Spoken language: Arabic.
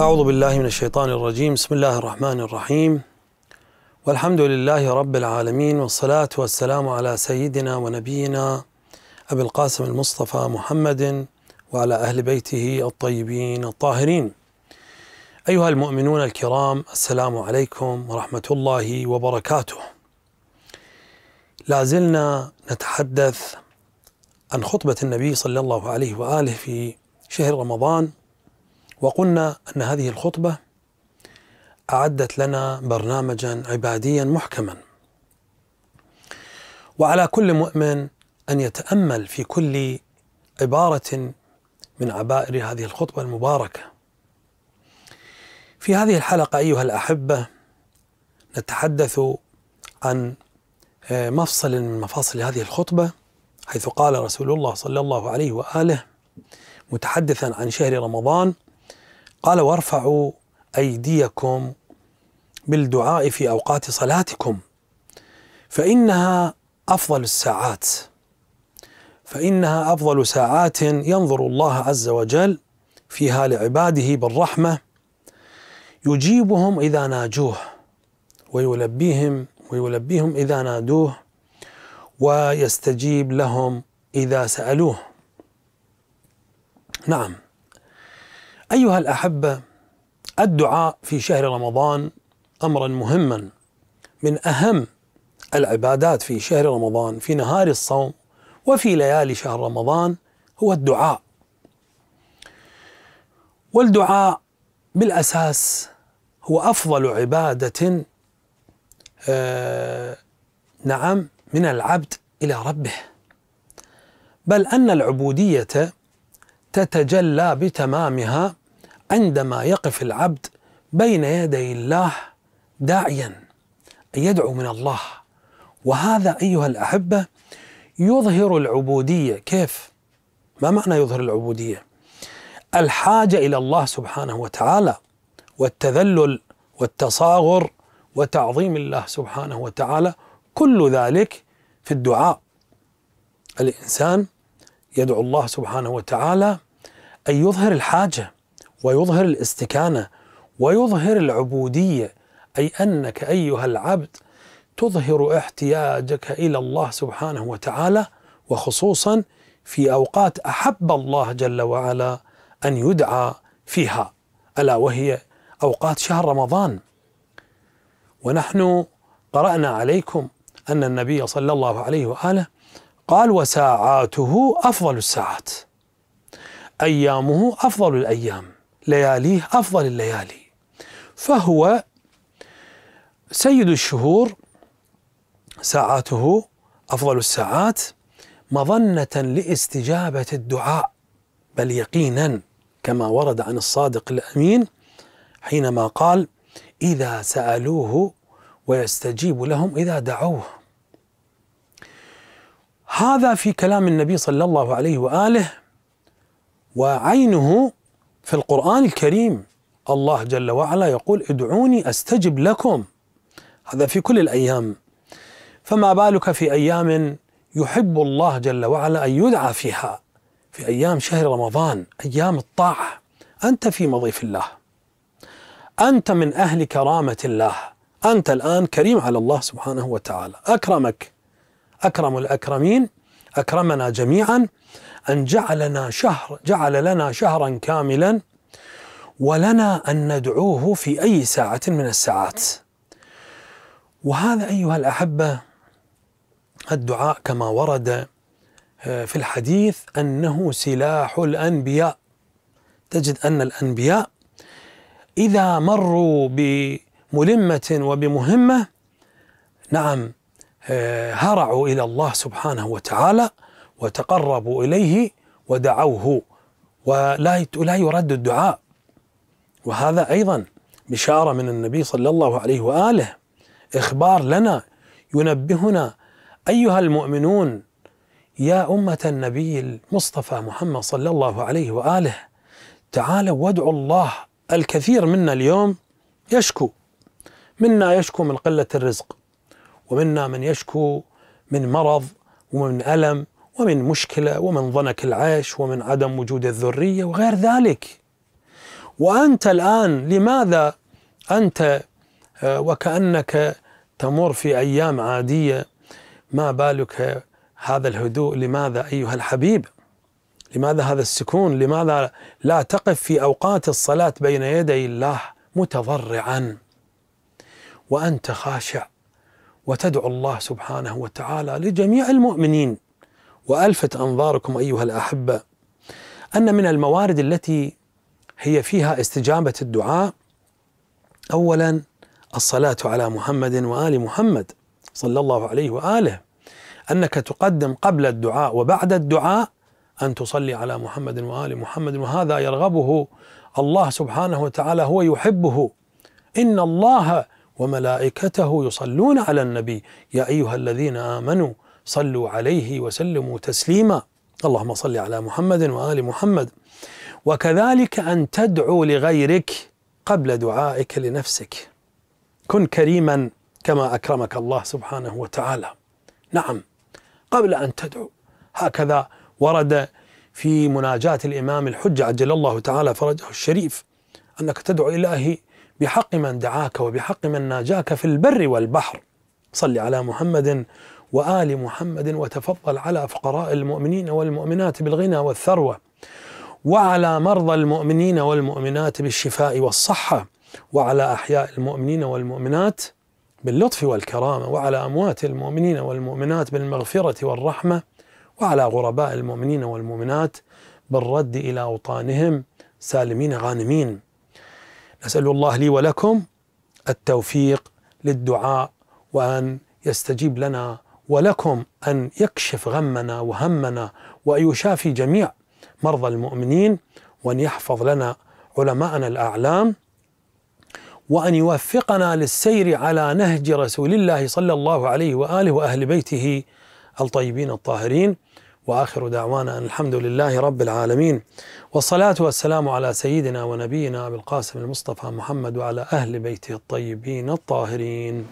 أعوذ بالله من الشيطان الرجيم بسم الله الرحمن الرحيم والحمد لله رب العالمين والصلاة والسلام على سيدنا ونبينا أبي القاسم المصطفى محمد وعلى أهل بيته الطيبين الطاهرين أيها المؤمنون الكرام السلام عليكم ورحمة الله وبركاته لا زلنا نتحدث عن خطبة النبي صلى الله عليه وآله في شهر رمضان وقلنا ان هذه الخطبه اعدت لنا برنامجا عباديا محكما وعلى كل مؤمن ان يتامل في كل عباره من عبائر هذه الخطبه المباركه في هذه الحلقه ايها الاحبه نتحدث عن آه، مفصل من مفاصل هذه الخطبه حيث قال رسول الله صلى الله عليه واله متحدثا عن شهر رمضان قال وارفعوا أيديكم بالدعاء في أوقات صلاتكم فإنها أفضل الساعات فإنها أفضل ساعات ينظر الله عز وجل فيها لعباده بالرحمة يجيبهم إذا ناجوه ويلبيهم ويلبيهم إذا نادوه ويستجيب لهم إذا سألوه نعم أيها الأحبة الدعاء في شهر رمضان أمرا مهما من أهم العبادات في شهر رمضان في نهار الصوم وفي ليالي شهر رمضان هو الدعاء والدعاء بالأساس هو أفضل عبادة آه نعم من العبد إلى ربه بل أن العبودية تتجلى بتمامها عندما يقف العبد بين يدي الله داعيا أن يدعو من الله وهذا أيها الأحبة يظهر العبودية كيف؟ ما معنى يظهر العبودية؟ الحاجة إلى الله سبحانه وتعالى والتذلل والتصاغر وتعظيم الله سبحانه وتعالى كل ذلك في الدعاء الإنسان يدعو الله سبحانه وتعالى أن يظهر الحاجة ويظهر الاستكانة ويظهر العبودية أي أنك أيها العبد تظهر احتياجك إلى الله سبحانه وتعالى وخصوصا في أوقات أحب الله جل وعلا أن يدعى فيها ألا وهي أوقات شهر رمضان ونحن قرأنا عليكم أن النبي صلى الله عليه وآله قال وساعاته أفضل الساعات ايامه افضل الايام لياليه افضل الليالي فهو سيد الشهور ساعاته افضل الساعات مظنه لاستجابه الدعاء بل يقينا كما ورد عن الصادق الامين حينما قال اذا سالوه ويستجيب لهم اذا دعوه هذا في كلام النبي صلى الله عليه واله وعينه في القرآن الكريم الله جل وعلا يقول ادعوني استجب لكم هذا في كل الايام فما بالك في ايام يحب الله جل وعلا ان يدعى فيها في ايام شهر رمضان ايام الطاعه انت في مضيف الله انت من اهل كرامه الله انت الان كريم على الله سبحانه وتعالى اكرمك اكرم الاكرمين اكرمنا جميعا أن جعلنا شهر جعل لنا شهرا كاملا ولنا أن ندعوه في أي ساعة من الساعات وهذا أيها الأحبة الدعاء كما ورد آه، في الحديث أنه سلاح الأنبياء تجد أن الأنبياء إذا مروا بملمة وبمهمة نعم آه، هرعوا إلى الله سبحانه وتعالى وتقربوا إليه ودعوه ولا لا يرد الدعاء وهذا أيضا بشارة من النبي صلى الله عليه وآله إخبار لنا ينبهنا أيها المؤمنون يا أمة النبي المصطفى محمد صلى الله عليه وآله تعالوا وادعوا الله الكثير منا اليوم يشكو منا يشكو من قلة الرزق ومنا من يشكو من مرض ومن ألم ومن مشكلة ومن ضنك العيش ومن عدم وجود الذرية وغير ذلك وأنت الآن لماذا أنت آه، وكأنك تمر في أيام عادية ما بالك هذا الهدوء لماذا أيها الحبيب لماذا هذا السكون لماذا لا تقف في أوقات الصلاة بين يدي الله متضرعا وأنت خاشع وتدعو الله سبحانه وتعالى لجميع المؤمنين والفت انظاركم ايها الاحبه ان من الموارد التي هي فيها استجابه الدعاء اولا الصلاه على محمد وال محمد صلى الله عليه واله انك تقدم قبل الدعاء وبعد الدعاء ان تصلي على محمد وال محمد وهذا يرغبه الله سبحانه وتعالى هو يحبه ان الله وملائكته يصلون على النبي يا ايها الذين امنوا صلوا عليه وسلموا تسليما اللهم صل على محمد وال محمد وكذلك ان تدعو لغيرك قبل دعائك لنفسك كن كريما كما اكرمك الله سبحانه وتعالى نعم قبل ان تدعو هكذا ورد في مناجاة الإمام الحج عجل الله تعالى فرجه الشريف أنك تدعو اله بحق من دعاك وبحق من ناجاك في البر والبحر صل على محمد وآل محمد وتفضل على فقراء المؤمنين والمؤمنات بالغنى والثروة وعلى مرضى المؤمنين والمؤمنات بالشفاء والصحة وعلى أحياء المؤمنين والمؤمنات باللطف والكرامة وعلى أموات المؤمنين والمؤمنات بالمغفرة والرحمة وعلى غرباء المؤمنين والمؤمنات بالرد إلى أوطانهم سالمين غانمين نسأل الله لي ولكم التوفيق للدعاء وأن يستجيب لنا ولكم أن يكشف غمنا وهمنا وأن يشافي جميع مرضى المؤمنين وأن يحفظ لنا علماءنا الأعلام وأن يوفقنا للسير على نهج رسول الله صلى الله عليه وآله وأهل بيته الطيبين الطاهرين واخر دعوانا ان الحمد لله رب العالمين والصلاه والسلام على سيدنا ونبينا ابي القاسم المصطفى محمد وعلى اهل بيته الطيبين الطاهرين.